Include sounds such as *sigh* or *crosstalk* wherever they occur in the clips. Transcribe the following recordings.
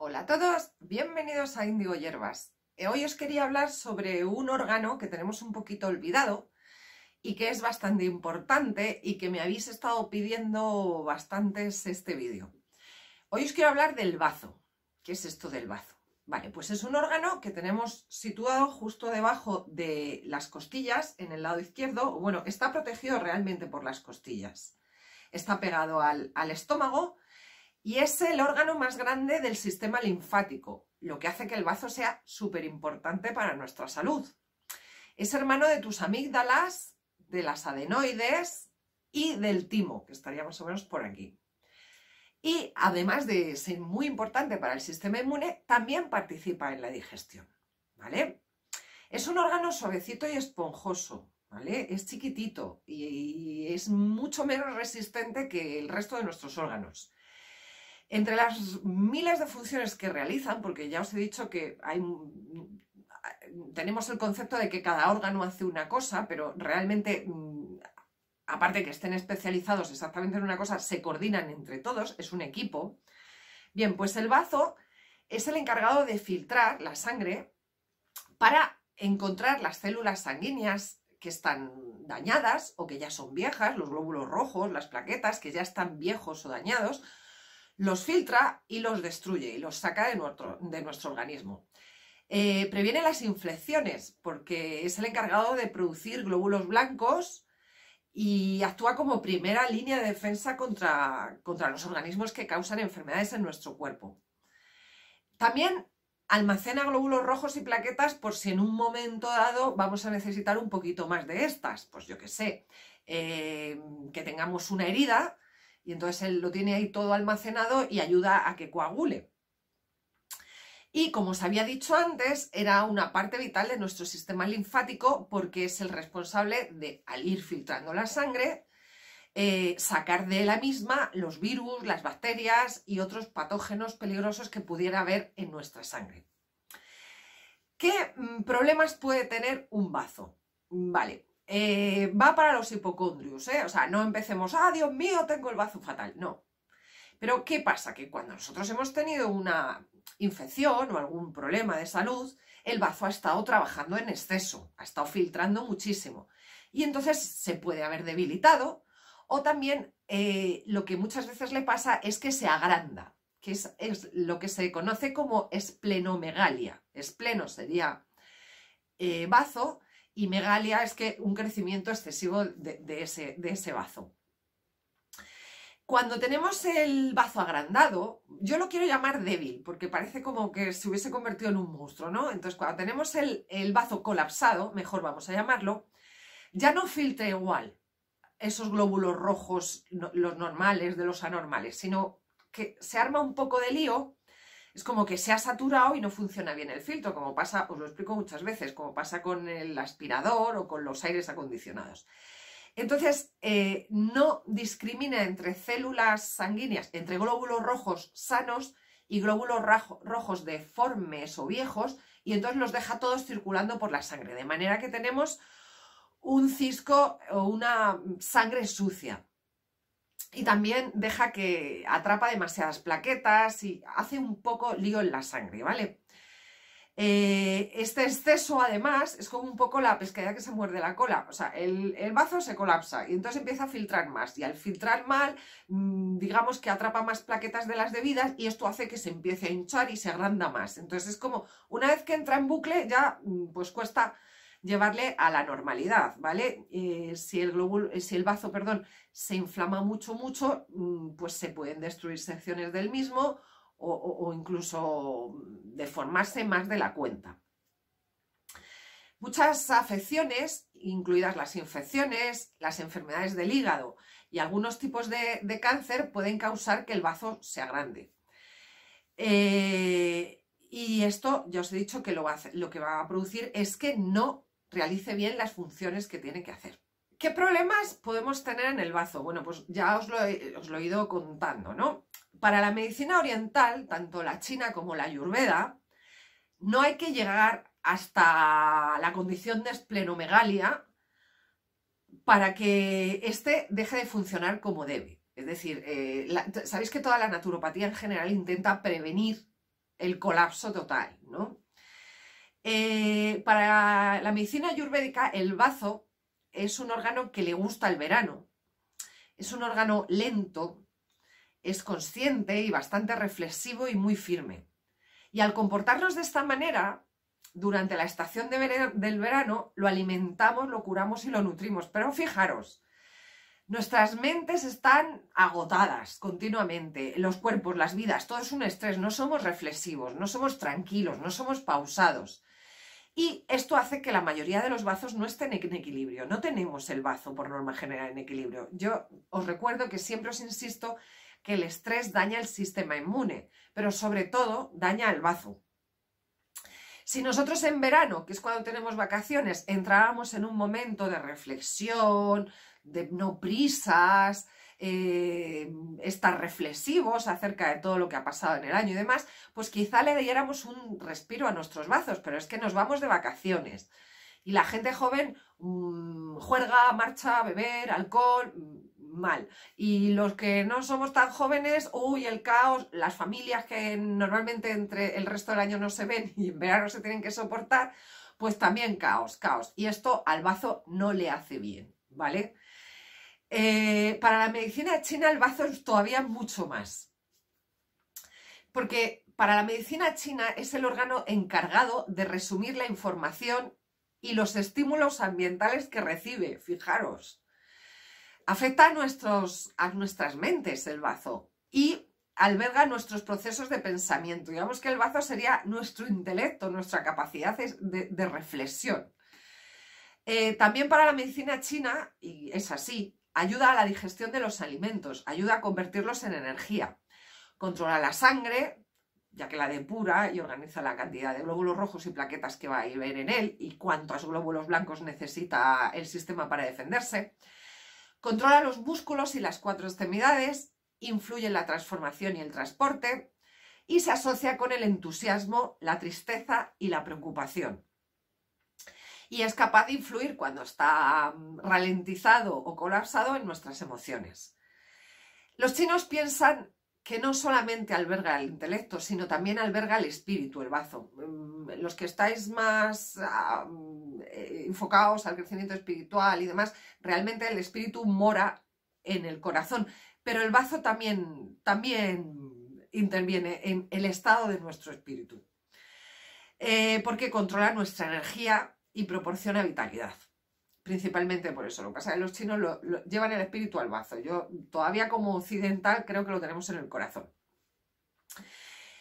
Hola a todos, bienvenidos a Indigo Hierbas. Eh, hoy os quería hablar sobre un órgano que tenemos un poquito olvidado y que es bastante importante y que me habéis estado pidiendo bastantes este vídeo. Hoy os quiero hablar del bazo. ¿Qué es esto del bazo? Vale, pues es un órgano que tenemos situado justo debajo de las costillas, en el lado izquierdo. Bueno, está protegido realmente por las costillas. Está pegado al, al estómago y es el órgano más grande del sistema linfático, lo que hace que el bazo sea súper importante para nuestra salud. Es hermano de tus amígdalas, de las adenoides y del timo, que estaría más o menos por aquí. Y además de ser muy importante para el sistema inmune, también participa en la digestión, ¿vale? Es un órgano suavecito y esponjoso, ¿vale? Es chiquitito y es mucho menos resistente que el resto de nuestros órganos. Entre las miles de funciones que realizan, porque ya os he dicho que tenemos el concepto de que cada órgano hace una cosa, pero realmente mm, aparte de que estén especializados exactamente en una cosa, se coordinan entre todos, es un equipo. Bien, pues el bazo es el encargado de filtrar la sangre para encontrar las células sanguíneas que están dañadas o que ya son viejas, los glóbulos rojos, las plaquetas que ya están viejos o dañados, los filtra y los destruye y los saca de nuestro, de nuestro organismo. Eh, previene las infecciones porque es el encargado de producir glóbulos blancos y actúa como primera línea de defensa contra, contra los organismos que causan enfermedades en nuestro cuerpo. También almacena glóbulos rojos y plaquetas por si en un momento dado vamos a necesitar un poquito más de estas, pues yo qué sé, eh, que tengamos una herida y entonces él lo tiene ahí todo almacenado y ayuda a que coagule. Y como os había dicho antes, era una parte vital de nuestro sistema linfático porque es el responsable de, al ir filtrando la sangre, eh, sacar de la misma los virus, las bacterias y otros patógenos peligrosos que pudiera haber en nuestra sangre. ¿Qué mm, problemas puede tener un bazo? Vale, eh, va para los hipocondrios, ¿eh? O sea, no empecemos, ah, Dios mío, tengo el bazo fatal, no. Pero ¿qué pasa? Que cuando nosotros hemos tenido una infección o algún problema de salud, el bazo ha estado trabajando en exceso, ha estado filtrando muchísimo. Y entonces se puede haber debilitado o también eh, lo que muchas veces le pasa es que se agranda, que es, lo que se conoce como esplenomegalia. Espleno sería bazo y megalia es que un crecimiento excesivo de, ese, de ese bazo. Cuando tenemos el bazo agrandado, yo lo quiero llamar débil, porque parece como que se hubiese convertido en un monstruo, ¿no? Entonces, cuando tenemos el, el bazo colapsado, mejor vamos a llamarlo, ya no filtra igual esos glóbulos rojos, los normales de los anormales, sino que se arma un poco de lío es como que se ha saturado y no funciona bien el filtro, como pasa, os lo explico muchas veces, como pasa con el aspirador o con los aires acondicionados. Entonces, eh, no discrimina entre células sanguíneas, entre glóbulos rojos sanos y glóbulos rojos deformes o viejos, y entonces los deja todos circulando por la sangre, de manera que tenemos un cisco o una sangre sucia y también deja que atrapa demasiadas plaquetas y hace un poco lío en la sangre, ¿vale? Eh, este exceso, además, es como un poco la pescadilla que se muerde la cola. O sea, el, el, bazo se colapsa y entonces empieza a filtrar más. Y al filtrar mal, mm, digamos que atrapa más plaquetas de las debidas y esto hace que se empiece a hinchar y se agranda más. Entonces es como, una vez que entra en bucle, ya mm, pues cuesta llevarle a la normalidad, ¿vale? Eh, si, el glóbulo, eh, si el bazo perdón, se inflama mucho, mucho, mm, pues se pueden destruir secciones del mismo o, incluso deformarse más de la cuenta. Muchas afecciones, incluidas las infecciones, las enfermedades del hígado y algunos tipos de, cáncer pueden causar que el bazo sea grande. Eh, y esto ya os he dicho que lo, que va a producir es que no realice bien las funciones que tiene que hacer. ¿Qué problemas podemos tener en el bazo? Bueno, pues ya os lo he, ido contando, ¿no? Para la medicina oriental, tanto la china como la ayurveda, no hay que llegar hasta la condición de esplenomegalia para que éste deje de funcionar como debe. Es decir, eh, sabéis que toda la naturopatía en general intenta prevenir el colapso total, ¿no? Eh, para la medicina ayurvédica, el bazo es un órgano que le gusta el verano. Es un órgano lento, es consciente y bastante reflexivo y muy firme. Y al comportarnos de esta manera, durante la estación del verano, lo alimentamos, lo curamos y lo nutrimos. Pero fijaros, nuestras mentes están agotadas continuamente, los cuerpos, las vidas, todo es un estrés, no somos reflexivos, no somos tranquilos, no somos pausados. Y esto hace que la mayoría de los bazos no estén en equilibrio. No tenemos el bazo por norma general en equilibrio. Yo os recuerdo que siempre os insisto que el estrés daña el sistema inmune, pero sobre todo daña el bazo. Si nosotros en verano, que es cuando tenemos vacaciones, entrábamos en un momento de reflexión, de no prisas, eh, estar reflexivos acerca de todo lo que ha pasado en el año y demás, pues quizá le diéramos un respiro a nuestros bazos, pero es que nos vamos de vacaciones. Y la gente joven mm, juerga, marcha, beber, alcohol, mm, mal. Y los que no somos tan jóvenes, uy, el caos, las familias que normalmente entre el resto del año no se ven y en verano se tienen que soportar, pues también caos, caos. Y esto al bazo no le hace bien, ¿vale? Eh, para la medicina china el bazo es todavía mucho más, porque para la medicina china es el órgano encargado de resumir la información y los estímulos ambientales que recibe, fijaros. Afecta a, nuestros, a nuestras mentes el bazo y alberga nuestros procesos de pensamiento. Digamos que el bazo sería nuestro intelecto, nuestra capacidad de, reflexión. Eh, también para la medicina china, y es así, ayuda a la digestión de los alimentos, ayuda a convertirlos en energía, controla la sangre, ya que la depura y organiza la cantidad de glóbulos rojos y plaquetas que va a haber en él y cuántos glóbulos blancos necesita el sistema para defenderse. Controla los músculos y las cuatro extremidades, influye en la transformación y el transporte y se asocia con el entusiasmo, la tristeza y la preocupación y es capaz de influir cuando está mm, ralentizado o colapsado en nuestras emociones. Los chinos piensan que no solamente alberga el intelecto, sino también alberga el espíritu, el bazo. Mm, los que estáis más ah, mm, enfocados al crecimiento espiritual y demás, realmente el espíritu mora en el corazón, pero el bazo también, también interviene en el estado de nuestro espíritu, eh, porque controla nuestra energía, y proporciona vitalidad. Principalmente por eso. Lo que pasa es que los chinos llevan el espíritu al bazo. Yo todavía como occidental creo que lo tenemos en el corazón.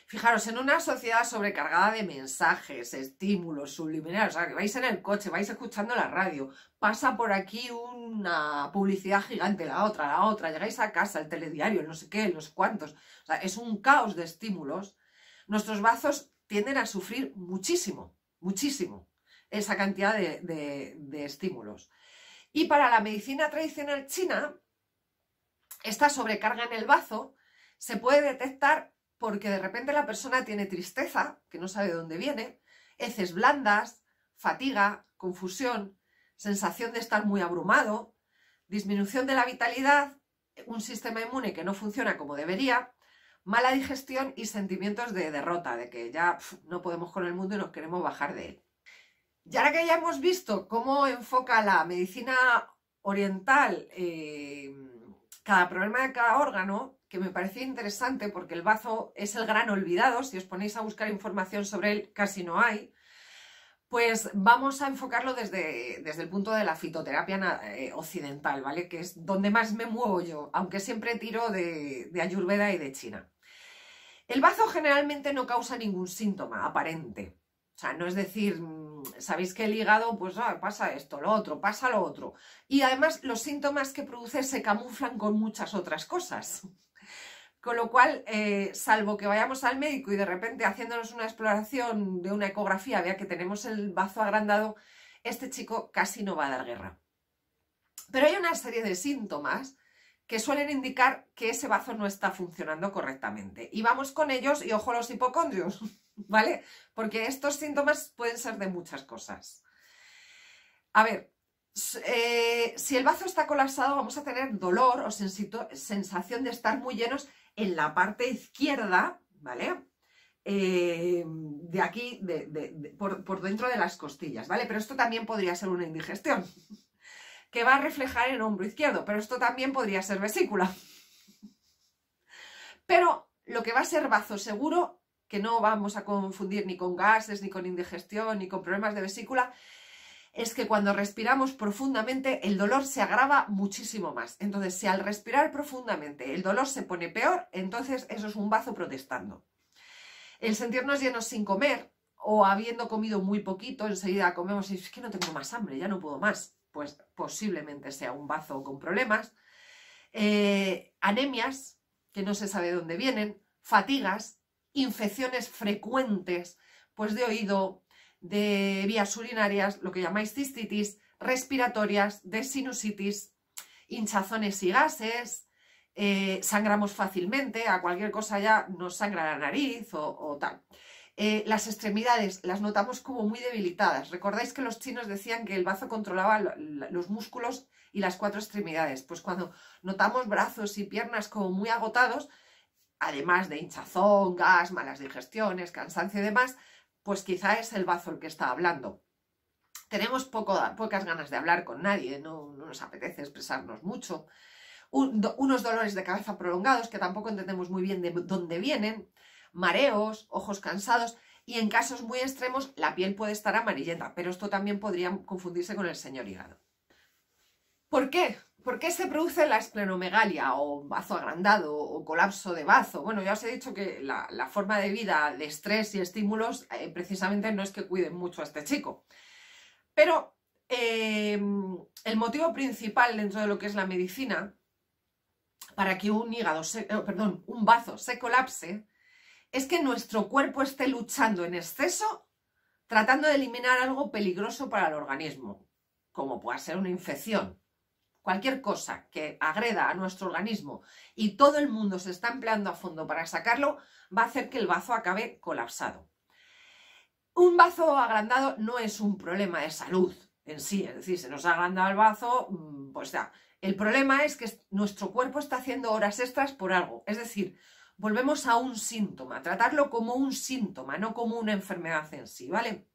Fijaros, en una sociedad sobrecargada de mensajes, estímulos, subliminales, o sea, que vais en el coche, vais escuchando la radio, pasa por aquí una publicidad gigante, la otra, la otra, llegáis a casa, el telediario, no sé qué, los cuantos, o sea, es un caos de estímulos, nuestros bazos tienden a sufrir muchísimo, muchísimo esa cantidad de, estímulos. Y para la medicina tradicional china, esta sobrecarga en el bazo se puede detectar porque de repente la persona tiene tristeza, que no sabe de dónde viene, heces blandas, fatiga, confusión, sensación de estar muy abrumado, disminución de la vitalidad, un sistema inmune que no funciona como debería, mala digestión y sentimientos de derrota, de que ya no podemos con el mundo y nos queremos bajar de él. Y ahora que ya hemos visto cómo enfoca la medicina oriental eh, cada problema de cada órgano, que me parece interesante porque el bazo es el gran olvidado, si os ponéis a buscar información sobre él casi no hay, pues vamos a enfocarlo desde, desde el punto de la fitoterapia eh, occidental, ¿vale? Que es donde más me muevo yo, aunque siempre tiro de, de Ayurveda y de China. El bazo generalmente no causa ningún síntoma aparente, o sea, no es decir, sabéis que el hígado, pues ah, pasa esto, lo otro, pasa lo otro. Y además los síntomas que produce se camuflan con muchas otras cosas. Con lo cual, eh, salvo que vayamos al médico y de repente haciéndonos una exploración de una ecografía, vea que tenemos el bazo agrandado, este chico casi no va a dar guerra. Pero hay una serie de síntomas que suelen indicar que ese bazo no está funcionando correctamente. Y vamos con ellos y ojo a los hipocondrios, *laughs* ¿vale? Porque estos síntomas pueden ser de muchas cosas. A ver, eh, si el bazo está colapsado vamos a tener dolor o sensación de estar muy llenos en la parte izquierda, ¿vale? Eh, de aquí, por, por dentro de las costillas, ¿vale? Pero esto también podría ser una indigestión, *laughs* que va a reflejar en el hombro izquierdo, pero esto también podría ser vesícula. Pero lo que va a ser bazo seguro, que no vamos a confundir ni con gases, ni con indigestión, ni con problemas de vesícula, es que cuando respiramos profundamente el dolor se agrava muchísimo más. Entonces, si al respirar profundamente el dolor se pone peor, entonces eso es un bazo protestando. El sentirnos llenos sin comer o habiendo comido muy poquito, enseguida comemos y es que no tengo más hambre, ya no puedo más pues posiblemente sea un bazo con problemas, eh, anemias, que no se sabe dónde vienen, fatigas, infecciones frecuentes, pues de oído, de vías urinarias, lo que llamáis cistitis, respiratorias, de sinusitis, hinchazones y gases, eh, sangramos fácilmente, a cualquier cosa ya nos sangra la nariz o tal. Eh, las extremidades las notamos como muy debilitadas. Recordáis que los chinos decían que el bazo controlaba los músculos y las cuatro extremidades. Pues cuando notamos brazos y piernas como muy agotados, además de hinchazón, gas, malas digestiones, cansancio y demás, pues quizá es el bazo el que está hablando. Tenemos pocas ganas de hablar con nadie, no, nos apetece expresarnos mucho. unos dolores de cabeza prolongados que tampoco entendemos muy bien de dónde vienen mareos, ojos cansados y en casos muy extremos la piel puede estar amarillenta, pero esto también podría confundirse con el señor hígado. ¿Por qué? ¿Por qué se produce la esplenomegalia o bazo agrandado o colapso de bazo? Bueno, ya os he dicho que la, forma de vida de estrés y estímulos eh, precisamente no es que cuiden mucho a este chico. Pero eh, el motivo principal dentro de lo que es la medicina para que un hígado, eh, perdón, un bazo se colapse es que nuestro cuerpo esté luchando en exceso tratando de eliminar algo peligroso para el organismo, como pueda ser una infección, cualquier cosa que agreda a nuestro organismo y todo el mundo se está empleando a fondo para sacarlo, va a hacer que el bazo acabe colapsado. Un bazo agrandado no es un problema de salud en sí, es decir, se nos ha agrandado el bazo, mm, pues ya. El problema es que nuestro cuerpo está haciendo horas extras por algo, es decir, volvemos a un síntoma, tratarlo como un síntoma, no como una enfermedad en sí, ¿vale?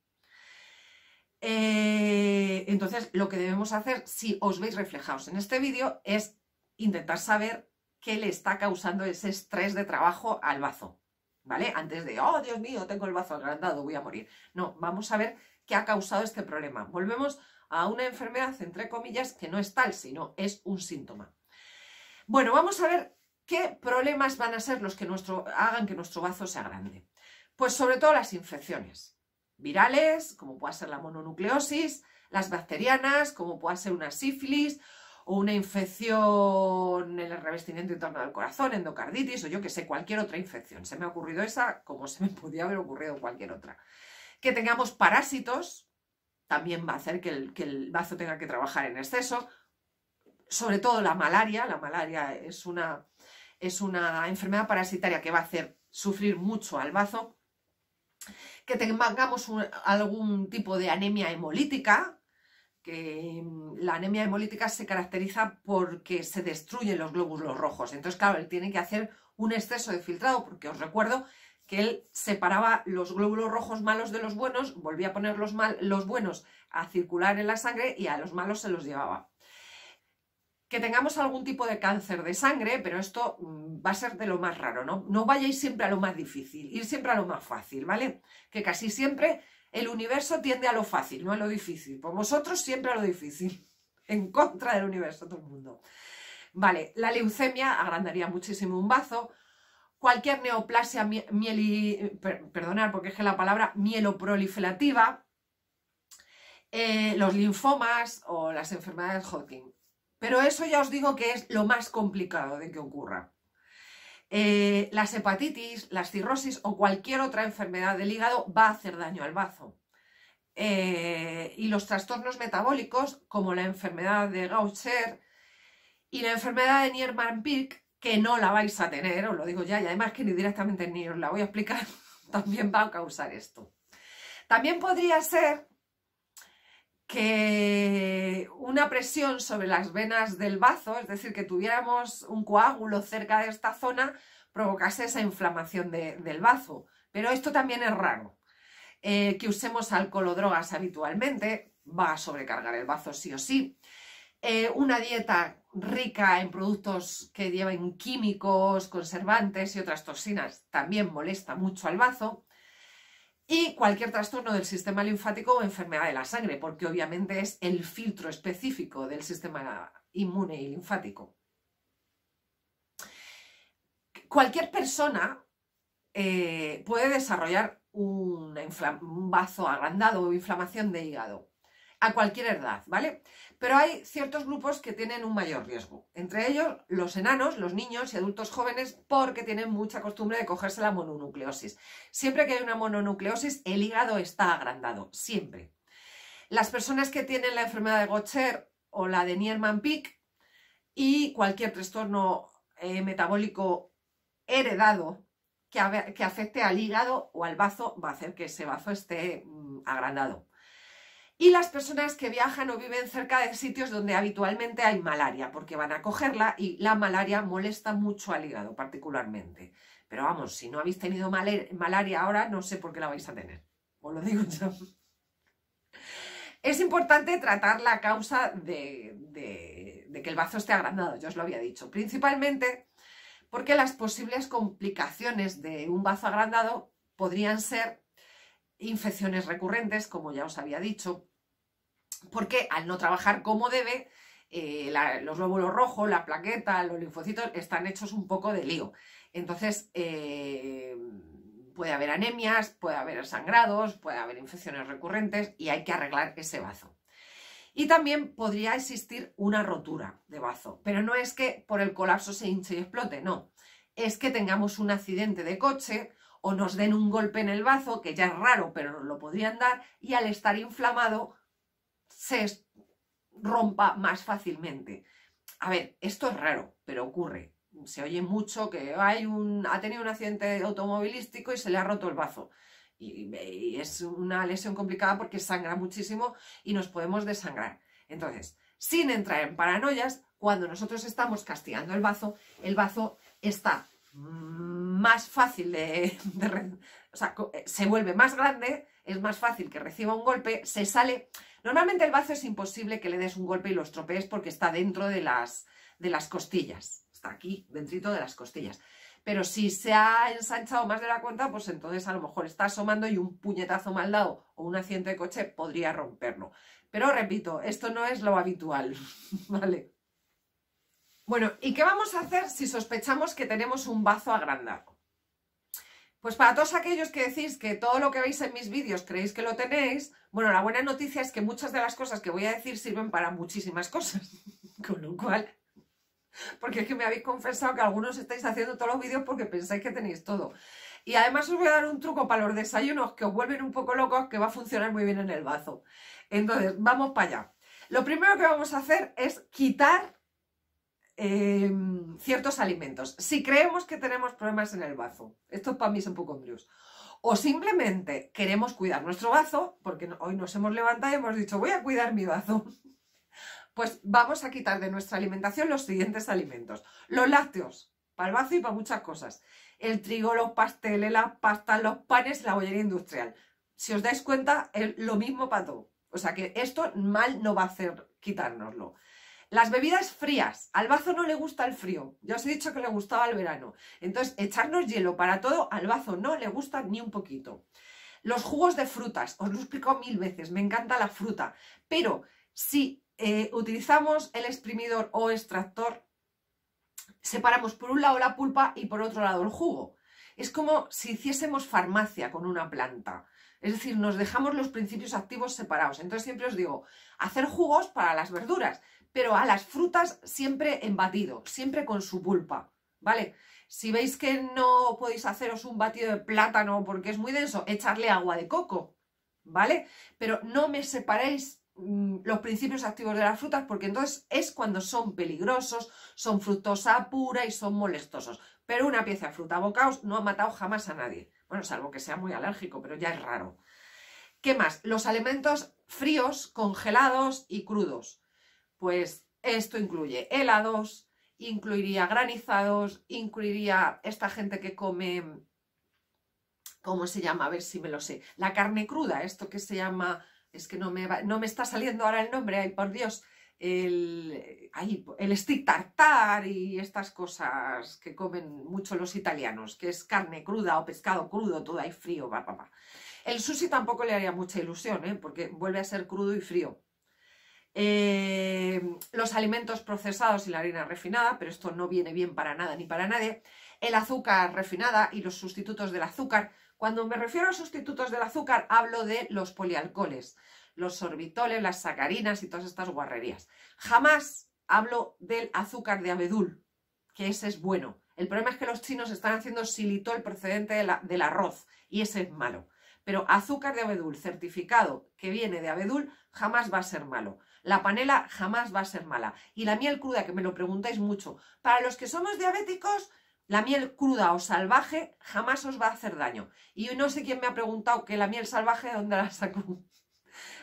Eh, entonces, lo que debemos hacer, si os veis reflejados en este vídeo, es intentar saber qué le está causando ese estrés de trabajo al bazo, ¿vale? Antes de, oh, Dios mío, tengo el bazo agrandado, voy a morir. No, vamos a ver qué ha causado este problema. Volvemos a una enfermedad, entre comillas, que no es tal, sino es un síntoma. Bueno, vamos a ver ¿Qué problemas van a ser los que hagan que nuestro bazo sea grande? Pues sobre todo las infecciones virales, como puede ser la mononucleosis, las bacterianas, como pueda ser una sífilis o una infección en el revestimiento interno del corazón, endocarditis o yo que sé, cualquier otra infección. Se me ha ocurrido esa como se me *laughs* podía haber ocurrido cualquier otra. Que tengamos parásitos también va a hacer que el, que el bazo tenga que trabajar en exceso. Sobre todo la malaria. La malaria es una es una enfermedad parasitaria que va a hacer sufrir mucho al bazo, que tengamos algún tipo de anemia hemolítica, que mm, la anemia hemolítica se caracteriza porque se destruyen los glóbulos rojos. Entonces, claro, él tiene que hacer un exceso de filtrado, porque os recuerdo que él separaba los glóbulos rojos malos de los buenos, volvía a poner mal, los buenos a circular en la sangre y a los malos se los llevaba que tengamos algún tipo de cáncer de sangre, pero esto mm, va a ser de lo más raro, ¿no? No vayáis siempre a lo más difícil, ir siempre a lo más fácil, ¿vale? Que casi siempre el universo tiende a lo fácil, no a lo difícil. Por pues vosotros siempre a lo difícil, *laughs* en contra del universo todo el mundo. Vale, la leucemia agrandaría muchísimo un bazo. Cualquier neoplasia, mieli, perdonar porque es que la palabra mieloproliferativa, proliferativa. Eh, los linfomas o las enfermedades Hodgkin. Pero eso ya os digo que es lo más complicado de que ocurra. Eh, las hepatitis, las cirrosis o cualquier otra enfermedad del hígado va a hacer daño al bazo. Eh, y los trastornos metabólicos, como la enfermedad de Gaucher y la enfermedad de Nierman-Pick, que no la vais a tener, os lo digo ya, y además que ni directamente ni os la voy a explicar, *laughs* también va a causar esto. También podría ser que una presión sobre las venas del bazo, es decir, que tuviéramos un coágulo cerca de esta zona, provocase esa inflamación del bazo. Pero esto también es raro. Eh, que usemos alcohol o drogas habitualmente va a sobrecargar el bazo sí o sí. Eh, una dieta rica en productos que lleven químicos, conservantes y otras toxinas también molesta mucho al bazo y cualquier trastorno del sistema linfático o enfermedad de la sangre, porque obviamente es el filtro específico del sistema inmune y linfático. Cualquier persona eh, puede desarrollar un, un bazo agrandado o inflamación de hígado a cualquier edad, ¿vale? Pero hay ciertos grupos que tienen un mayor riesgo, entre ellos los enanos, los niños y adultos jóvenes, porque tienen mucha costumbre de cogerse la mononucleosis. Siempre que hay una mononucleosis, el hígado está agrandado, siempre. Las personas que tienen la enfermedad de Gotcher o la de Nierman-Pick y cualquier trastorno eh, metabólico heredado que, afecte al hígado o al bazo va a hacer que ese bazo esté mm, agrandado y las personas que viajan o viven cerca de sitios donde habitualmente hay malaria, porque van a cogerla y la malaria molesta mucho al hígado particularmente. Pero vamos, si no habéis tenido malaria ahora, no sé por qué la vais a tener. Os lo digo yo. Es importante tratar la causa de, que el bazo esté agrandado, yo os lo había dicho. Principalmente porque las posibles complicaciones de un bazo agrandado podrían ser infecciones recurrentes, como ya os había dicho, porque al no trabajar como debe, eh, los glóbulos rojos, la plaqueta, los linfocitos están hechos un poco de lío. Entonces, eh, puede haber anemias, puede haber sangrados, puede haber infecciones recurrentes y hay que arreglar ese bazo. Y también podría existir una rotura de bazo, pero no es que por el colapso se hinche y explote, no. Es que tengamos un accidente de coche o nos den un golpe en el bazo, que ya es raro, pero lo podrían dar, y al estar inflamado se rompa más fácilmente. A ver, esto es raro, pero ocurre. Se oye mucho que hay un, ha tenido un accidente automovilístico y se le ha roto el bazo. Y, es una lesión complicada porque sangra muchísimo y nos podemos desangrar. Entonces, sin entrar en paranoias, cuando nosotros estamos castigando el bazo, el bazo está más fácil de, o sea, eh, se vuelve más grande, es más fácil que reciba un golpe, se sale. Normalmente el bazo es imposible que le des un golpe y lo estropees porque está dentro de las, de las costillas, está aquí, dentro de las costillas. Pero si se ha ensanchado más de la cuenta, pues entonces a lo mejor está asomando y un puñetazo mal dado o un accidente de coche podría romperlo. Pero repito, esto no es lo habitual, *laughs* ¿vale? Bueno, ¿y qué vamos a hacer si sospechamos que tenemos un bazo agrandado? Pues para todos aquellos que decís que todo lo que veis en mis vídeos creéis que lo tenéis, bueno, la buena noticia es que muchas de las cosas que voy a decir sirven para muchísimas cosas. *laughs* Con lo cual, porque es que me habéis confesado que algunos estáis haciendo todos los vídeos porque pensáis que tenéis todo. Y además os voy a dar un truco para los desayunos que os vuelven un poco locos que va a funcionar muy bien en el bazo. Entonces, vamos para allá. Lo primero que vamos a hacer es quitar Em, ciertos alimentos. Si creemos que tenemos problemas en el bazo, esto para mí es un poco o simplemente queremos cuidar nuestro bazo, porque hoy nos hemos levantado y hemos dicho, voy a cuidar mi bazo, *laughs* pues vamos a quitar de nuestra alimentación los siguientes alimentos. Los lácteos, para el bazo y para muchas cosas. El trigo, los pasteles, la pasta, los panes la bollería industrial. Si os dais cuenta, es lo mismo para todo. O sea que esto mal no va a hacer quitárnoslo. Las bebidas frías. Al bazo no le gusta el frío. yo os he dicho que le gustaba el verano. Entonces, echarnos hielo para todo, al bazo no le gusta ni un poquito. Los jugos de frutas. Os lo explico mil veces. Me encanta la fruta. Pero si eh, utilizamos el exprimidor o extractor, separamos por un lado la pulpa y por otro lado el jugo. Es como si hiciésemos farmacia con una planta. Es decir, nos dejamos los principios activos separados. Entonces siempre os digo, hacer jugos para las verduras, pero a ah, las frutas siempre en batido, siempre con su pulpa, ¿vale? Si veis que no podéis haceros un batido de plátano porque es muy denso, echarle agua de coco, ¿vale? Pero no me separéis mm, los principios activos de las frutas porque entonces es cuando son peligrosos, son fructosa pura y son molestosos. Pero una pieza de fruta bocaos no ha matado jamás a nadie. Bueno, salvo que sea muy alérgico, pero ya es raro. ¿Qué más? Los alimentos fríos, congelados y crudos pues esto incluye helados, incluiría granizados, incluiría esta gente que come, ¿cómo se llama? A ver si me lo sé, la carne cruda, esto que se llama, es que no me, va, no me está saliendo ahora el nombre, ay por Dios, el, el stick tartar y estas cosas que comen mucho los italianos, que es carne cruda o pescado crudo, todo ahí frío, va, El sushi tampoco le haría mucha ilusión, ¿eh? porque vuelve a ser crudo y frío. Eh, los alimentos procesados y la harina refinada, pero esto no viene bien para nada ni para nadie, el azúcar refinada y los sustitutos del azúcar. Cuando me refiero a sustitutos del azúcar hablo de los polialcoholes, los sorbitoles, las sacarinas y todas estas guarrerías. Jamás hablo del azúcar de abedul, que ese es bueno. El problema es que los chinos están haciendo xilitol procedente del arroz y ese es malo. Pero azúcar de abedul certificado que viene de abedul jamás va a ser malo. La panela jamás va a ser mala. Y la miel cruda, que me lo preguntáis mucho, para los que somos diabéticos, la miel cruda o salvaje jamás os va a hacer daño. Y no sé quién me ha preguntado que la miel salvaje, dónde la sacó?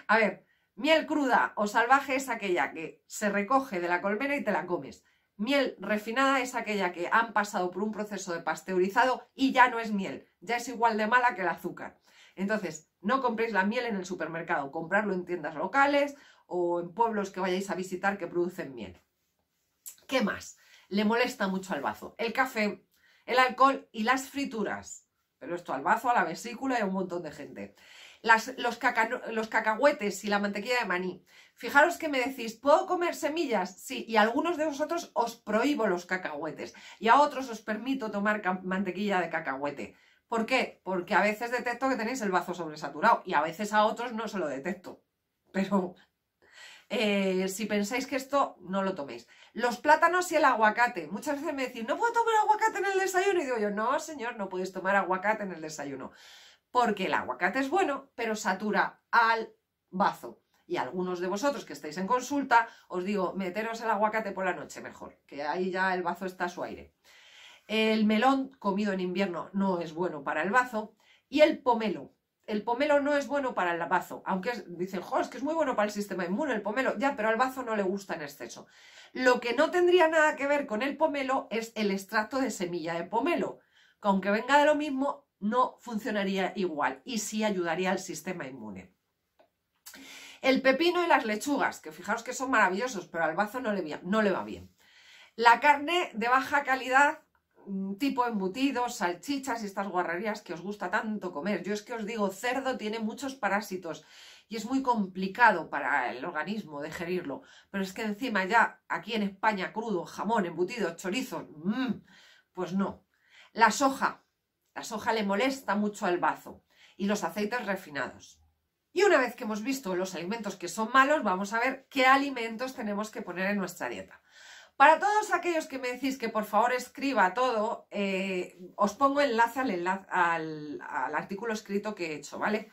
a ver, miel cruda o salvaje es aquella que se recoge de la colmena y te la comes. Miel refinada es aquella que han pasado por un proceso de pasteurizado y ya no es miel, ya es igual de mala que el azúcar. Entonces, no compréis la miel en el supermercado, comprarlo en tiendas locales o en pueblos que vayáis a visitar que producen miel. ¿Qué más? Le molesta mucho al bazo. El café, el alcohol y las frituras. Pero esto al bazo, a la vesícula y a un montón de gente. los, los, cacahuetes y la mantequilla de maní. Fijaros que me decís, ¿puedo comer semillas? Sí, y a algunos de vosotros os prohíbo los cacahuetes y a otros os permito tomar mantequilla de cacahuete. ¿Por qué? Porque a veces detecto que tenéis el bazo sobresaturado y a veces a otros no se lo detecto. Pero eh, si pensáis que esto, no lo toméis. Los plátanos y el aguacate. Muchas veces me decís, no puedo tomar aguacate en el desayuno. Y digo yo, no, señor, no puedes tomar aguacate en el desayuno. Porque el aguacate es bueno, pero satura al bazo. Y algunos de vosotros que estáis en consulta, os digo, meteros el aguacate por la noche mejor, que ahí ya el bazo está a su aire. El melón comido en invierno no es bueno para el bazo. Y el pomelo, el pomelo no es bueno para el bazo, aunque dicen, jo, es que es muy bueno para el sistema inmune el pomelo, ya, pero al bazo no le gusta en exceso. Lo que no tendría nada que ver con el pomelo es el extracto de semilla de pomelo, que aunque venga de lo mismo, no funcionaría igual y sí ayudaría al sistema inmune. El pepino y las lechugas, que fijaos que son maravillosos, pero al bazo no le va bien. La carne de baja calidad tipo embutidos, salchichas y estas guarrerías que os gusta tanto comer. Yo es que os digo, cerdo tiene muchos parásitos y es muy complicado para el organismo digerirlo. Pero es que encima ya aquí en España crudo, jamón, embutido, chorizo, mm, pues no. La soja, la soja le molesta mucho al bazo y los aceites refinados. Y una vez que hemos visto los alimentos que son malos, vamos a ver qué alimentos tenemos que poner en nuestra dieta. Para todos aquellos que me decís que por favor escriba todo, eh, os pongo enlace, al, enlace al, artículo escrito que he hecho, ¿vale?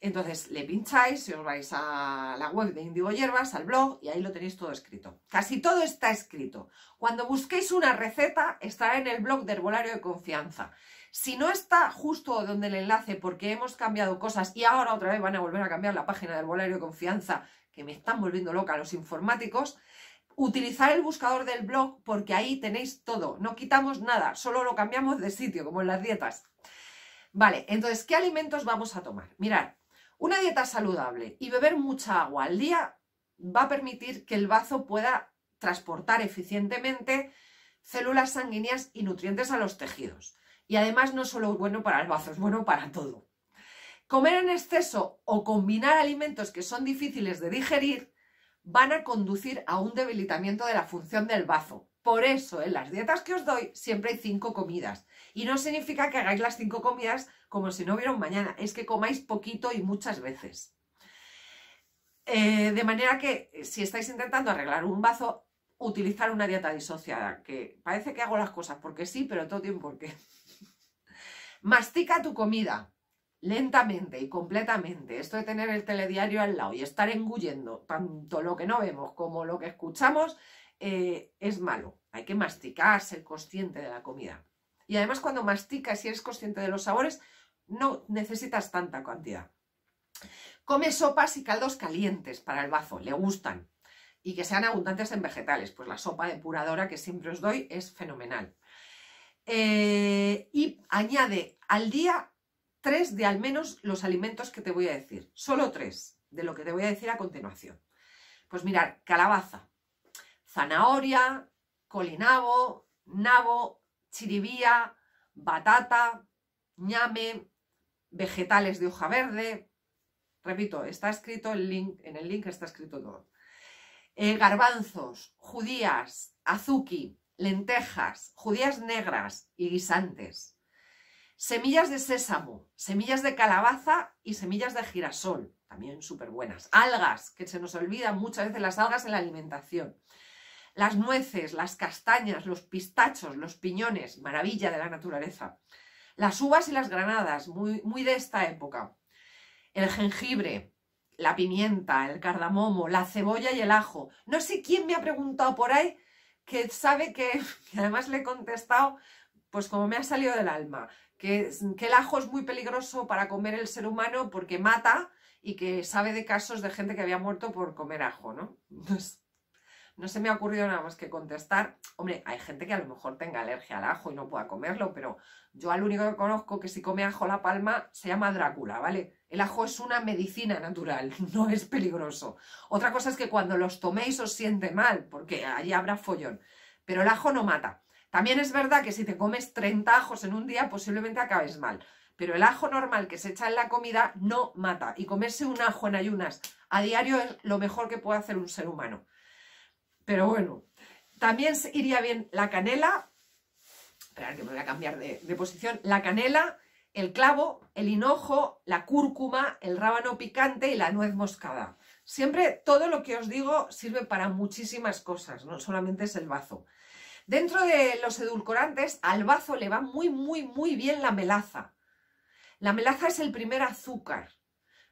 Entonces le pincháis y os vais a la web de Indigo Hierbas, al blog, y ahí lo tenéis todo escrito. Casi todo está escrito. Cuando busquéis una receta, estará en el blog de Herbolario de Confianza. Si no está justo donde el enlace, porque hemos cambiado cosas y ahora otra vez van a volver a cambiar la página del Herbolario de Confianza, que me están volviendo loca los informáticos, utilizar el buscador del blog porque ahí tenéis todo, no quitamos nada, solo lo cambiamos de sitio, como en las dietas. Vale, entonces, ¿qué alimentos vamos a tomar? Mirad, una dieta saludable y beber mucha agua al día va a permitir que el bazo pueda transportar eficientemente células sanguíneas y nutrientes a los tejidos. Y además no solo es bueno para el bazo, es bueno para todo. Comer en exceso o combinar alimentos que son difíciles de digerir van a conducir a un debilitamiento de la función del bazo. Por eso, en las dietas que os doy siempre hay cinco comidas. Y no significa que hagáis las cinco comidas como si no hubiera un mañana, es que comáis poquito y muchas veces. Eh, de manera que si estáis intentando arreglar un bazo, utilizar una dieta disociada, que parece que hago las cosas porque sí, pero todo tiempo porque. *laughs* Mastica tu comida lentamente y completamente, esto de tener el telediario al lado y estar engullendo tanto lo que no vemos como lo que escuchamos, eh, es malo. Hay que masticar, ser consciente de la comida. Y además cuando masticas y eres consciente de los sabores, no necesitas tanta cantidad. Come sopas y caldos calientes para el bazo, le gustan. Y que sean abundantes en vegetales, pues la sopa depuradora que siempre os doy es fenomenal. Eh, y añade al día tres de al menos los alimentos que te voy a decir. Solo tres de lo que te voy a decir a continuación. Pues mirar, calabaza, zanahoria, colinabo, nabo, chiribía, batata, ñame, vegetales de hoja verde. Repito, está escrito el link, en el link está escrito todo. Eh, garbanzos, judías, azuki, lentejas, judías negras y guisantes. Semillas de sésamo, semillas de calabaza y semillas de girasol, también súper buenas. Algas, que se nos olvidan muchas veces las algas en la alimentación. Las nueces, las castañas, los pistachos, los piñones, maravilla de la naturaleza. Las uvas y las granadas, muy, de esta época. El jengibre, la pimienta, el cardamomo, la cebolla y el ajo. No sé quién me ha preguntado por ahí que sabe que, *laughs* además le he contestado, pues como me ha salido del alma, que, el ajo es muy peligroso para comer el ser humano porque mata y que sabe de casos de gente que había muerto por comer ajo, ¿no? no se me ha ocurrido nada más que contestar. Hombre, hay gente que a lo mejor tenga alergia al ajo y no pueda comerlo, pero yo al único que conozco que si come ajo la palma se llama Drácula, ¿vale? El ajo es una medicina natural, *laughs* no es peligroso. Otra cosa es que cuando los toméis os siente mal, porque allí habrá follón. Pero el ajo no mata. También es verdad que si te comes 30 ajos en un día, posiblemente acabes mal. Pero el ajo normal que se echa en la comida no mata. Y comerse un ajo en ayunas a diario es lo mejor que puede hacer un ser humano. Pero bueno, también iría bien la canela. Esperad que me voy a cambiar de, posición. La canela, el clavo, el hinojo, la cúrcuma, el rábano picante y la nuez moscada. Siempre todo lo que os digo sirve para muchísimas cosas, no solamente es el bazo. Dentro de los edulcorantes, al bazo le va muy, muy, muy bien la melaza. La melaza es el primer azúcar,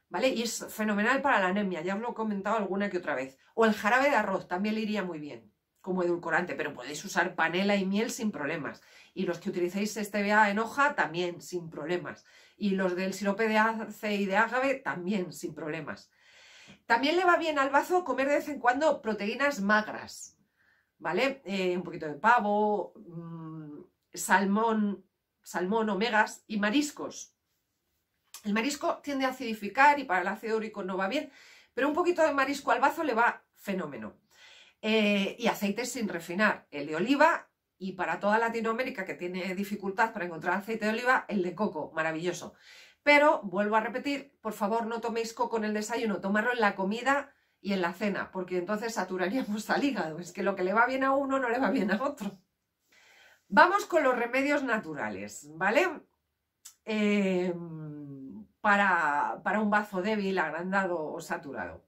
¿vale? Y es fenomenal para la anemia, ya os lo he comentado alguna que otra vez. O el jarabe de arroz, también le iría muy bien como edulcorante, pero podéis usar panela y miel sin problemas. Y los que utilicéis stevia en hoja, también sin problemas. Y los del sirope de ace y de ágave, también sin problemas. También le va bien al bazo comer de vez en cuando proteínas magras, ¿vale? Eh, un poquito de pavo, mm, salmón, salmón, omegas y mariscos. El marisco tiende a acidificar y para el ácido úrico no va bien, pero un poquito de marisco al bazo le va fenómeno. Eh, y aceites sin refinar, el de oliva y para toda Latinoamérica que tiene dificultad para encontrar aceite de oliva, el de coco, maravilloso. Pero vuelvo a repetir, por favor no toméis coco en el desayuno, tomarlo en la comida y en la cena, porque entonces saturaríamos al hígado. Es que lo que le va bien a uno no le va bien a otro. Vamos con los remedios naturales, ¿vale? Eh, para, para, un bazo débil, agrandado o saturado.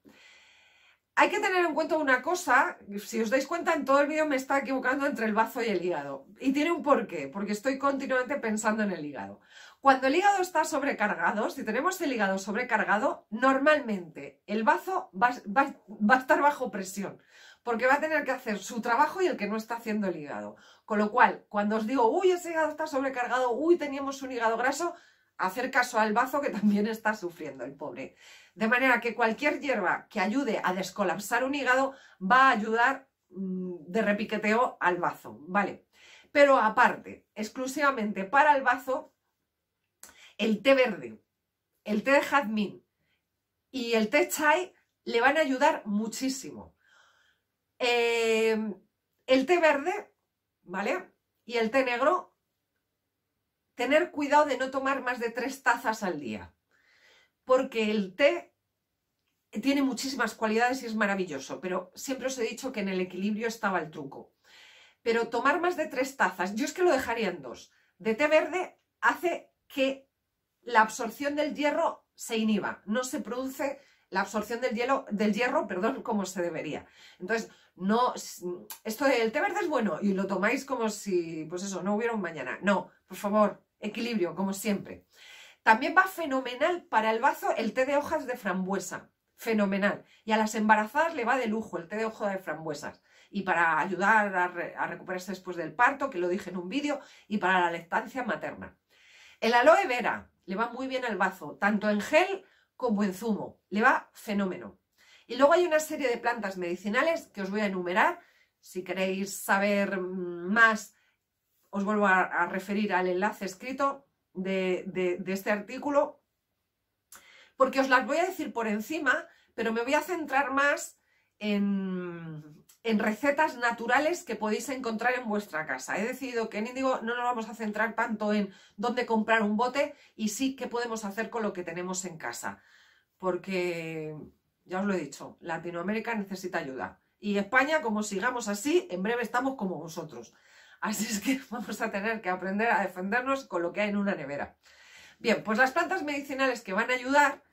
Hay que tener en cuenta una cosa, si os dais cuenta en todo el vídeo me está equivocando entre el bazo y el hígado. Y tiene un porqué, porque estoy continuamente pensando en el hígado. Cuando el hígado está sobrecargado, si tenemos el hígado sobrecargado, normalmente el bazo va, a estar bajo presión, porque va a tener que hacer su trabajo y el que no está haciendo el hígado. Con lo cual, cuando os digo, uy, ese hígado está sobrecargado, uy, teníamos un hígado graso, hacer caso al bazo que también está sufriendo el pobre. De manera que cualquier hierba que ayude a descolapsar un hígado va a ayudar mm, de repiqueteo al bazo, ¿vale? Pero aparte, exclusivamente para el bazo, el té verde, el té de jazmín y el té chai le van a ayudar muchísimo. Eh, el té verde, ¿vale? Y el té negro, tener cuidado de no tomar más de tres tazas al día, porque el té tiene muchísimas cualidades y es maravilloso, pero siempre os he dicho que en el equilibrio estaba el truco. Pero tomar más de tres tazas, yo es que lo dejaría en dos, de té verde hace que la absorción del hierro se inhiba, no se produce la absorción del, del hierro perdón, *laughs* como se debería. Entonces, no, esto del té verde es bueno y lo tomáis como si, pues eso, no hubiera un mañana. No, por favor, equilibrio, como siempre. También va fenomenal para el bazo el té de hojas de frambuesa, fenomenal. Y a las embarazadas le va de lujo el té de hojas de frambuesas. Y para ayudar a, a recuperarse después del parto, que lo dije en un vídeo, y para la lactancia materna. El aloe vera, le va muy bien al bazo, tanto en gel como en zumo. Le va fenómeno. Y luego hay una serie de plantas medicinales que os voy a enumerar. Si queréis saber mm, más, os vuelvo a, referir al enlace escrito de este artículo, porque os las voy a decir por encima, pero me voy a centrar más en, en recetas naturales que podéis encontrar en vuestra casa. He decidido que en Indigo no nos vamos a centrar tanto en dónde comprar un bote y sí qué podemos hacer con lo que tenemos en casa. Porque, ya os lo he dicho, Latinoamérica necesita ayuda. Y España, como sigamos así, en breve estamos como vosotros. Así es que *laughs* vamos a tener que aprender a defendernos con lo que hay en una nevera. Bien, pues las plantas medicinales que van a ayudar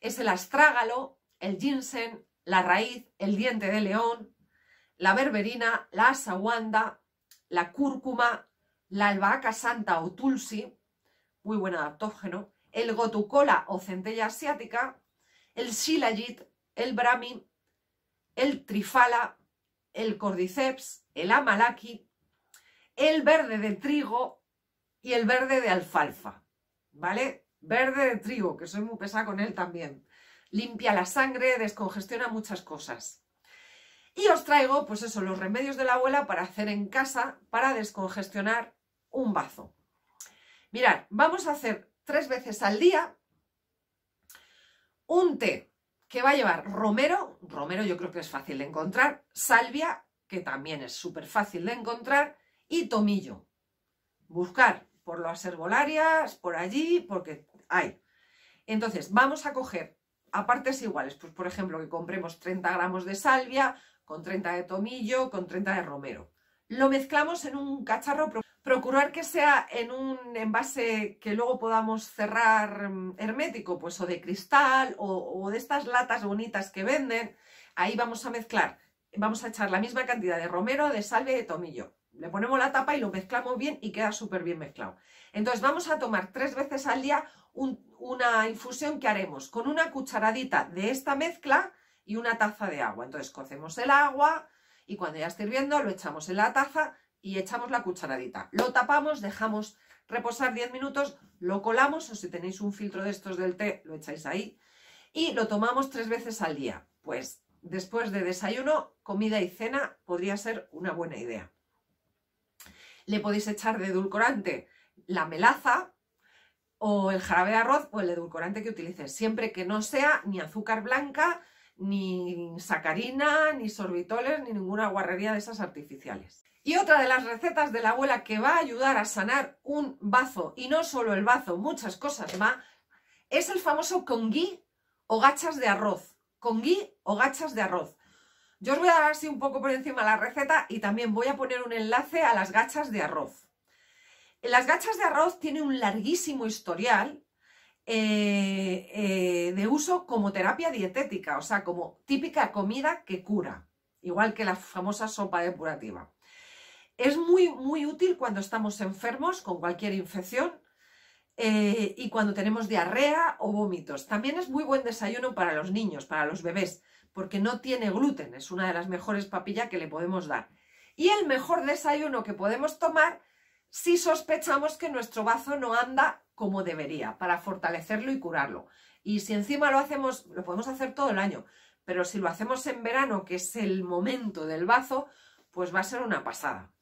es el astrágalo, el ginseng, la raíz, el diente de león, la berberina, la asawanda, la cúrcuma, la albahaca santa o tulsi, muy buen adaptógeno, el gotucola o centella asiática, el shilajit, el brahmi, el trifala, el cordyceps, el amalaki, el verde de trigo y el verde de alfalfa, ¿vale? Verde de trigo, que soy muy pesada con él también. Limpia la sangre, descongestiona muchas cosas. Y os traigo, pues eso, los remedios de la abuela para hacer en casa para descongestionar un bazo. Mirad, vamos a hacer tres veces al día un té que va a llevar romero, romero yo creo que es fácil de encontrar, salvia, que también es súper fácil de encontrar, y tomillo. Buscar por las herbolarias, por allí, porque hay. Entonces, vamos a coger a partes iguales, pues por ejemplo que compremos 30 gramos de salvia, con 30 de tomillo, con 30 de romero. Lo mezclamos en un cacharro, procurar que sea en un envase que luego podamos cerrar mm, hermético, pues o de cristal o, de estas latas bonitas que venden. Ahí vamos a mezclar, vamos a echar la misma cantidad de romero, de salve, y de tomillo. Le ponemos la tapa y lo mezclamos bien y queda súper bien mezclado. Entonces vamos a tomar tres veces al día una infusión que haremos con una cucharadita de esta mezcla y una taza de agua. Entonces cocemos el agua y cuando ya esté hirviendo lo echamos en la taza y echamos la cucharadita. Lo tapamos, dejamos reposar 10 minutos, lo colamos o si tenéis un filtro de estos del té lo echáis ahí y lo tomamos tres veces al día. Pues después de desayuno, comida y cena podría ser una buena idea. Le podéis echar de edulcorante la melaza o el jarabe de arroz o el edulcorante que utilices, siempre que no sea ni azúcar blanca ni sacarina, ni sorbitoles, ni ninguna guarrería de esas artificiales. Y otra de las recetas de la abuela que va a ayudar a sanar un bazo, y no solo el bazo, muchas cosas más, es el famoso congui o gachas de arroz. Congui o gachas de arroz. Yo os voy a dar así un poco por encima la receta y también voy a poner un enlace a las gachas de arroz. Las gachas de arroz tienen un larguísimo historial eh, eh, de uso como terapia dietética, o sea, como típica comida que cura, igual que la famosa sopa depurativa. Es muy, muy útil cuando estamos enfermos con cualquier infección eh, y cuando tenemos diarrea o vómitos. También es muy buen desayuno para los niños, para los bebés, porque no tiene gluten, es una de las mejores papillas que le podemos dar. Y el mejor desayuno que podemos tomar si sospechamos que nuestro bazo no anda como debería para fortalecerlo y curarlo. Y si encima lo hacemos, lo podemos hacer todo el año, pero si lo hacemos en verano, que es el momento del bazo, pues va a ser una pasada.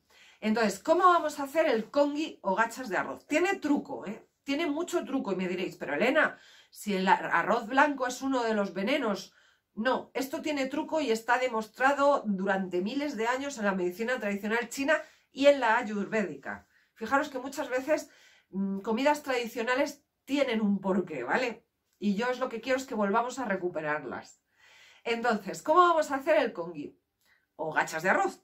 Entonces, ¿cómo vamos a hacer el congi o gachas de arroz? Tiene truco, ¿eh? Tiene mucho truco y me diréis, pero Elena, si el arroz blanco es uno de los venenos, no, esto tiene truco y está demostrado durante miles de años en la medicina tradicional china y en la ayurvédica. Fijaros que muchas veces mm, comidas tradicionales tienen un porqué, ¿vale? Y yo es lo que quiero es que volvamos a recuperarlas. Entonces, ¿cómo vamos a hacer el congui? O gachas de arroz.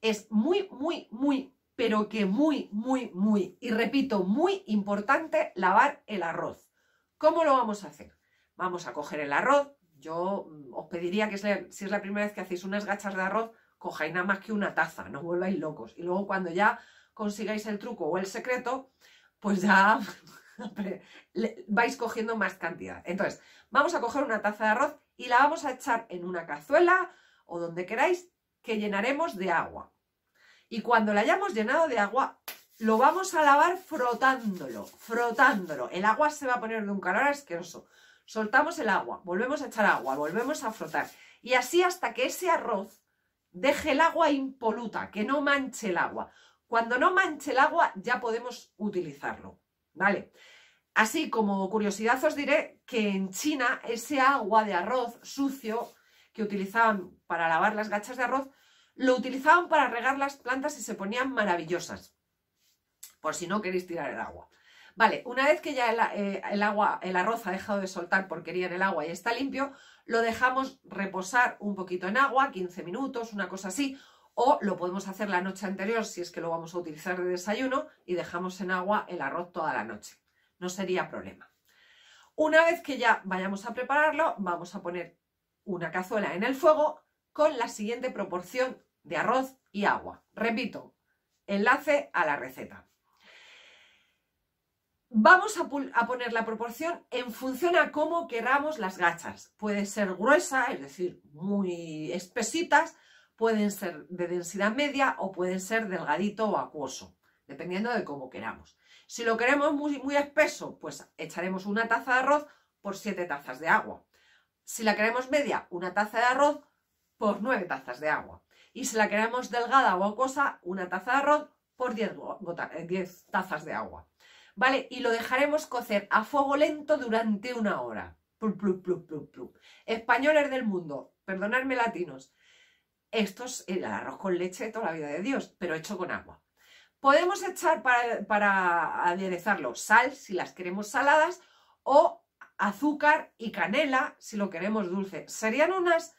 Es muy, muy, muy, pero que muy, muy, muy, y repito, muy importante lavar el arroz. ¿Cómo lo vamos a hacer? Vamos a coger el arroz. Yo mm, os pediría que si es la primera vez que hacéis unas gachas de arroz, cojáis nada más que una taza, no os volváis locos. Y luego cuando ya consigáis el truco o el secreto, pues ya *laughs* vais cogiendo más cantidad. Entonces, vamos a coger una taza de arroz y la vamos a echar en una cazuela o donde queráis que llenaremos de agua. Y cuando la hayamos llenado de agua, lo vamos a lavar frotándolo, frotándolo. El agua se va a poner de un calor asqueroso. Soltamos el agua, volvemos a echar agua, volvemos a frotar. Y así hasta que ese arroz deje el agua impoluta, que no manche el agua. Cuando no manche el agua ya podemos utilizarlo, ¿vale? Así como curiosidad os diré que en China ese agua de arroz sucio que utilizaban para lavar las gachas de arroz, lo utilizaban para regar las plantas y se ponían maravillosas, por si no queréis tirar el agua. Vale, una vez que ya el, eh, agua, el arroz ha dejado de soltar porquería en el agua y está limpio, lo dejamos reposar un poquito en agua, 15 minutos, una cosa así, o lo podemos hacer la noche anterior si es que lo vamos a utilizar de desayuno y dejamos en agua el arroz toda la noche. No sería problema. Una vez que ya vayamos a prepararlo, vamos a poner una cazuela en el fuego con la siguiente proporción de arroz y agua. Repito, enlace a la receta. Vamos a, poner la proporción en función a cómo queramos las gachas. Puede ser gruesa, es decir, muy espesitas, pueden ser de densidad media o pueden ser delgadito o acuoso, dependiendo de cómo queramos. Si lo queremos muy, muy espeso, pues echaremos una taza de arroz por 7 tazas de agua. Si la queremos media, una taza de arroz por 9 tazas de agua. Y si la queremos delgada o acuosa, una taza de arroz por 10, eh, tazas de agua. ¿Vale? Y lo dejaremos cocer a fuego lento durante una hora. Españoles del mundo, perdonadme latinos, esto es el arroz con leche de toda la vida de Dios, pero hecho con agua. Podemos echar para, para aderezarlo sal, si las queremos saladas, o azúcar y canela, si lo queremos dulce. Serían unas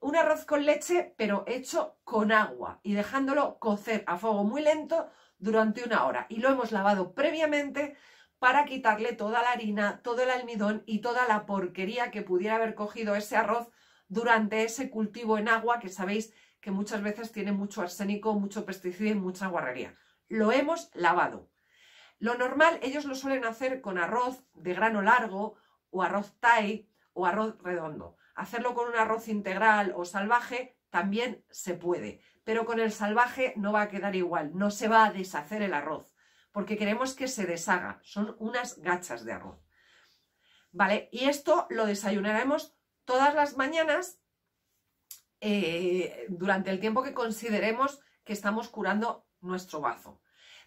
un arroz con leche, pero hecho con agua y dejándolo cocer a fuego muy lento durante una hora. Y lo hemos lavado previamente para quitarle toda la harina, todo el almidón y toda la porquería que pudiera haber cogido ese arroz durante ese cultivo en agua que sabéis que muchas veces tiene mucho arsénico, mucho pesticida y mucha guarrería. Lo hemos lavado. Lo normal, ellos lo suelen hacer con arroz de grano largo o arroz thai o arroz redondo. Hacerlo con un arroz integral o salvaje también se puede, pero con el salvaje no va a quedar igual, no se va a deshacer el arroz, porque queremos que se deshaga, son unas gachas de arroz. ¿Vale? Y esto lo desayunaremos todas las mañanas eh, durante el tiempo que consideremos que estamos curando nuestro bazo.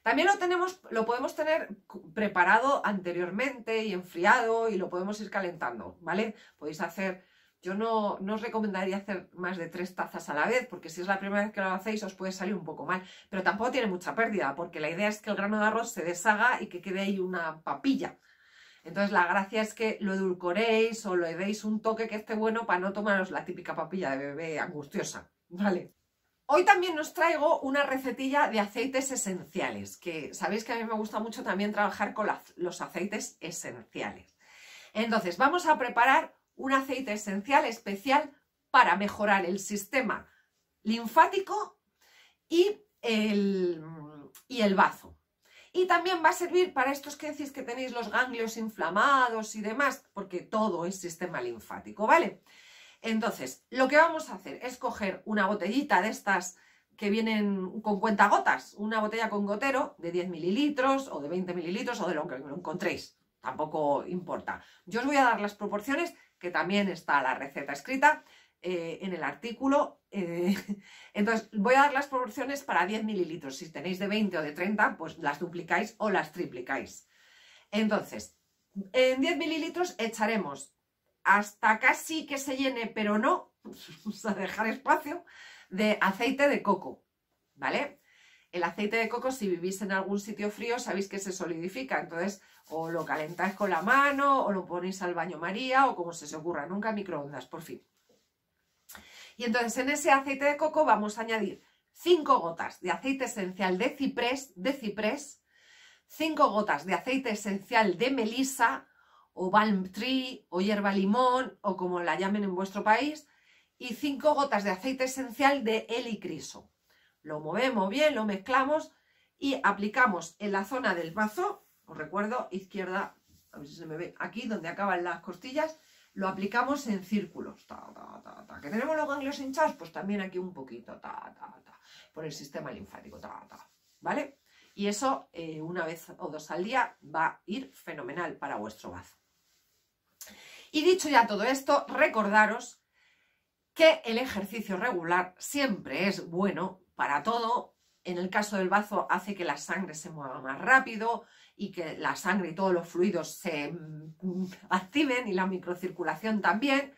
También lo, tenemos, lo podemos tener preparado anteriormente y enfriado y lo podemos ir calentando, ¿vale? Podéis hacer, yo no, no, os recomendaría hacer más de tres tazas a la vez, porque si es la primera vez que lo hacéis os puede salir un poco mal, pero tampoco tiene mucha pérdida, porque la idea es que el grano de arroz se deshaga y que quede ahí una papilla. Entonces la gracia es que lo edulcoréis o le deis un toque que esté bueno para no tomaros la típica papilla de bebé angustiosa, ¿vale? Hoy también os traigo una recetilla de aceites esenciales, que sabéis que a mí me gusta mucho también trabajar con los aceites esenciales. Entonces vamos a preparar un aceite esencial especial para mejorar el sistema linfático y el, y el bazo. Y también va a servir para estos que decís que tenéis los ganglios inflamados y demás, porque todo es sistema linfático, ¿vale? Entonces, lo que vamos a hacer es coger una botellita de estas que vienen con cuentagotas, una botella con gotero de 10 mililitros o de 20 mililitros o de lo que lo encontréis, tampoco importa. Yo os voy a dar las proporciones, que también está la receta escrita, eh, en el artículo. Eh, *laughs* entonces, voy a dar las proporciones para 10 mililitros. Si tenéis de 20 o de 30, pues las duplicáis o las triplicáis. Entonces, en 10 mililitros echaremos hasta casi que se llene, pero no, *laughs* vamos a dejar espacio, de aceite de coco, ¿vale? El aceite de coco, si vivís en algún sitio frío, sabéis que se solidifica, entonces o lo calentáis con la mano, o lo ponéis al baño María, o como se os ocurra, nunca microondas, por fin. Y entonces en ese aceite de coco vamos a añadir 5 gotas de aceite esencial de ciprés, de ciprés, 5 gotas de aceite esencial de melisa o balm tree o hierba limón o como la llamen en vuestro país y 5 gotas de aceite esencial de helicriso. Lo movemos bien, lo mezclamos y aplicamos en la zona del mazo, os recuerdo, izquierda, a ver si se me ve, aquí donde acaban las costillas, lo aplicamos en círculos. Ta, ¿Que tenemos los ganglios hinchados? Pues también aquí un poquito, por el sistema linfático. ¿Vale? Y eso eh, una vez o dos al día va a ir fenomenal para vuestro bazo. Y dicho ya todo esto, recordaros que el ejercicio regular siempre es bueno para todo. En el caso del bazo hace que la sangre se mueva más rápido, y que la sangre y todos los fluidos se mm, activen y la microcirculación también.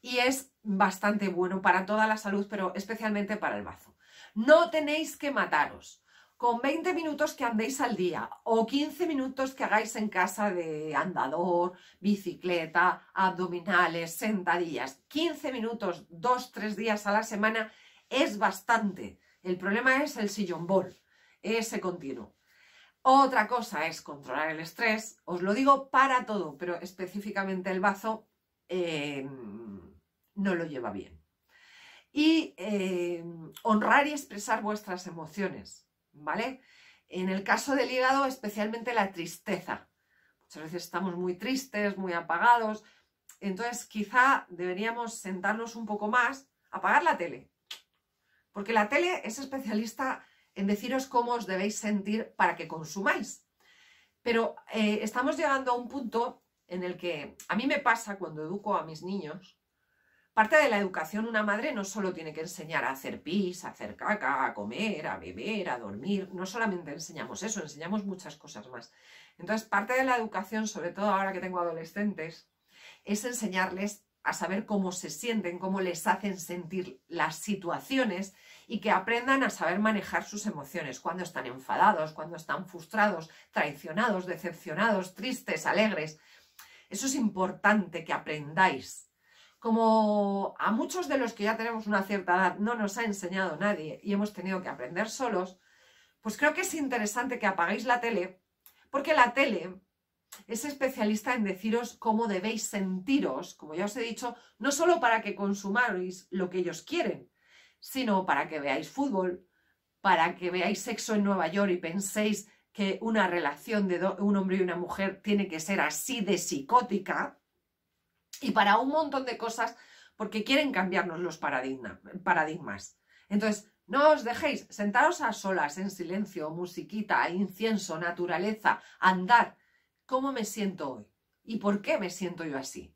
Y es bastante bueno para toda la salud, pero especialmente para el bazo. No tenéis que mataros. Con 20 minutos que andéis al día o 15 minutos que hagáis en casa de andador, bicicleta, abdominales, sentadillas, 15 minutos, 2-3 días a la semana es bastante. El problema es el sillón bol, ese continuo. Otra cosa es controlar el estrés, os lo digo para todo, pero específicamente el bazo eh, no lo lleva bien. Y eh, honrar y expresar vuestras emociones, ¿vale? En el caso del hígado, especialmente la tristeza. Muchas veces estamos muy tristes, muy apagados, entonces quizá deberíamos sentarnos un poco más, apagar la tele, porque la tele es especialista en deciros cómo os debéis sentir para que consumáis. Pero eh, estamos llegando a un punto en el que a mí me pasa cuando educo a mis niños, parte de la educación una madre no solo tiene que enseñar a hacer pis, a hacer caca, a comer, a beber, a dormir, no solamente enseñamos eso, enseñamos muchas cosas más. Entonces, parte de la educación, sobre todo ahora que tengo adolescentes, es enseñarles a saber cómo se sienten, cómo les hacen sentir las situaciones y que aprendan a saber manejar sus emociones cuando están enfadados, cuando están frustrados, traicionados, decepcionados, tristes, alegres. Eso es importante que aprendáis. Como a muchos de los que ya tenemos una cierta edad no nos ha enseñado nadie y hemos tenido que aprender solos, pues creo que es interesante que apaguéis la tele, porque la tele es especialista en deciros cómo debéis sentiros, como ya os he dicho, no solo para que consumáis lo que ellos quieren, sino para que veáis fútbol, para que veáis sexo en Nueva York y penséis que una relación de un hombre y una mujer tiene que ser así de psicótica, y para un montón de cosas, porque quieren cambiarnos los paradigmas. Entonces, no os dejéis, sentaros a solas, en silencio, musiquita, incienso, naturaleza, andar. ¿Cómo me siento hoy? ¿Y por qué me siento yo así?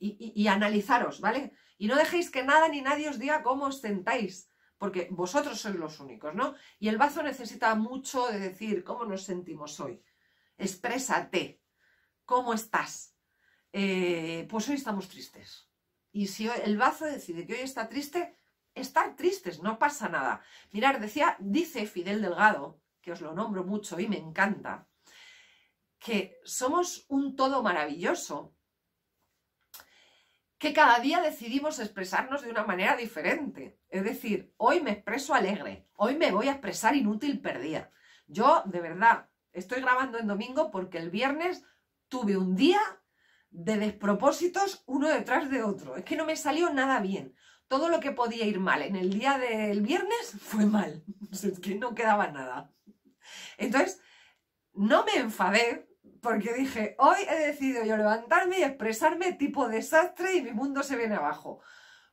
y, analizaros, ¿vale? Y no dejéis que nada ni nadie os diga cómo os sentáis, porque vosotros sois los únicos, ¿no? Y el bazo necesita mucho de decir cómo nos sentimos hoy. Exprésate, ¿cómo estás? Eh, pues hoy estamos tristes. Y si el bazo decide que hoy está triste, estar tristes, no pasa nada. Mirar, decía, dice Fidel Delgado, que os lo nombro mucho y me encanta, que somos un todo maravilloso que cada día decidimos expresarnos de una manera diferente. Es decir, hoy me expreso alegre, hoy me voy a expresar inútil perdida. Yo, de verdad, estoy grabando en domingo porque el viernes tuve un día de despropósitos uno detrás de otro. Es que no me salió nada bien. Todo lo que podía ir mal en el día del viernes fue mal. *laughs* Es que no quedaba nada. Entonces, no me enfadé porque dije, hoy he decidido yo levantarme y expresarme tipo desastre y mi mundo se viene abajo.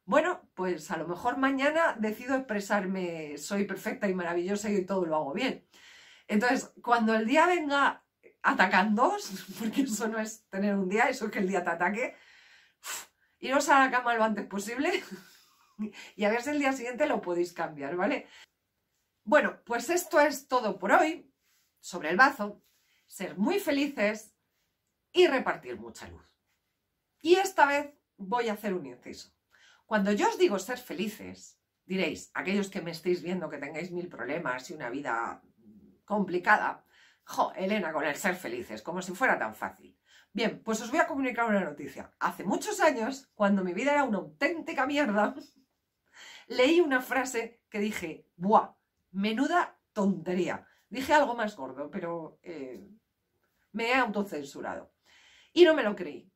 Bueno, pues a lo mejor mañana decido expresarme, soy perfecta y maravillosa y todo lo hago bien. Entonces, cuando el día venga atacándoos, *laughs* porque eso no es tener un día, eso es que el día te ataque, iros a la cama lo antes posible *laughs* y a ver si el día siguiente lo podéis cambiar, ¿vale? Bueno, pues esto es todo por hoy sobre el bazo ser muy felices y repartir mucha luz. Y esta vez voy a hacer un inciso. Cuando yo os digo ser felices, diréis, aquellos que me estáis viendo que tengáis mil problemas y una vida complicada, jo, Elena, con el ser felices, como si fuera tan fácil. Bien, pues os voy a comunicar una noticia. Hace muchos años, cuando mi vida era una auténtica mierda, *laughs* leí una frase que dije, ¡buah! Menuda tontería. Dije algo más gordo, pero eh, me he autocensurado. Y no me lo creí.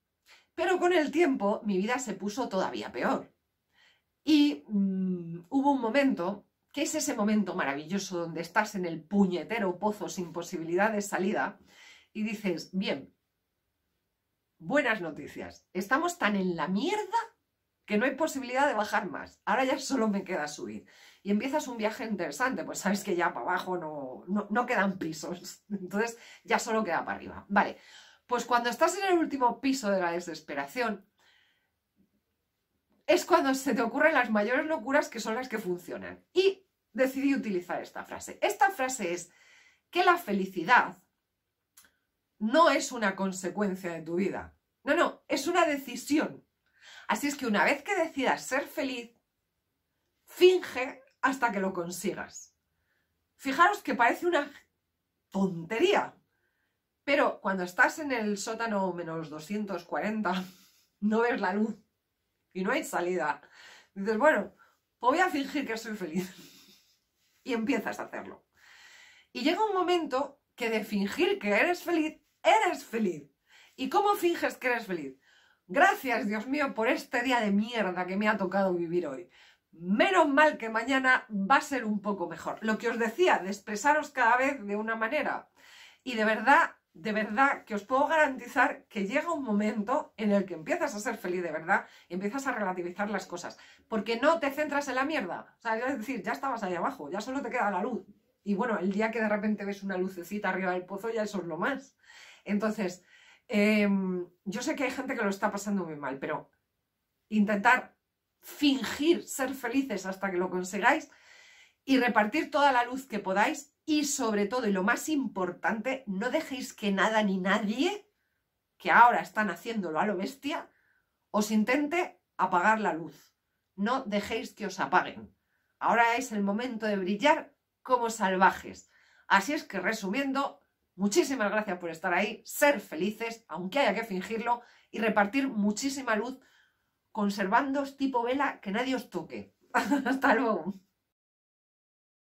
Pero con el tiempo mi vida se puso todavía peor. Y mm, hubo un momento, que es ese momento maravilloso donde estás en el puñetero pozo sin posibilidad de salida, y dices, bien, buenas noticias, estamos tan en la mierda que no hay posibilidad de bajar más, ahora ya solo me queda subir y empiezas un viaje interesante, pues sabes que ya para abajo no, quedan pisos, *laughs* entonces ya solo queda para arriba. Vale, pues cuando estás en el último piso de la desesperación, es cuando se te ocurren las mayores locuras que son las que funcionan. Y decidí utilizar esta frase. Esta frase es que la felicidad no es una consecuencia de tu vida. No, no, es una decisión. Así es que una vez que decidas ser feliz, finge hasta que lo consigas. Fijaros que parece una tontería, pero cuando estás en el sótano menos 240, no ves la luz y no hay salida. Dices, bueno, voy a fingir que soy feliz. *laughs* Y empiezas a hacerlo. Y llega un momento que de fingir que eres feliz, eres feliz. ¿Y cómo finges que eres feliz? Gracias, Dios mío, por este día de mierda que me ha tocado vivir hoy. Menos mal que mañana va a ser un poco mejor. Lo que os decía, de expresaros cada vez de una manera. Y de verdad, de verdad, que os puedo garantizar que llega un momento en el que empiezas a ser feliz de verdad y empiezas a relativizar las cosas. Porque no te centras en la mierda. O sea, es decir, ya estabas ahí abajo, ya solo te queda la luz. Y bueno, el día que de repente ves una lucecita arriba del pozo, ya eso es lo más. Entonces, em, yo sé que hay gente que lo está pasando muy mal, pero intentar fingir ser felices hasta que lo consigáis y repartir toda la luz que podáis y sobre todo y lo más importante, no dejéis que nada ni nadie que ahora están haciéndolo a lo bestia os intente apagar la luz. No dejéis que os apaguen. Ahora es el momento de brillar como salvajes. Así es que resumiendo, muchísimas gracias por estar ahí, ser felices, aunque haya que fingirlo, y repartir muchísima luz conservándoos tipo vela, que nadie os toque. *laughs* Hasta luego.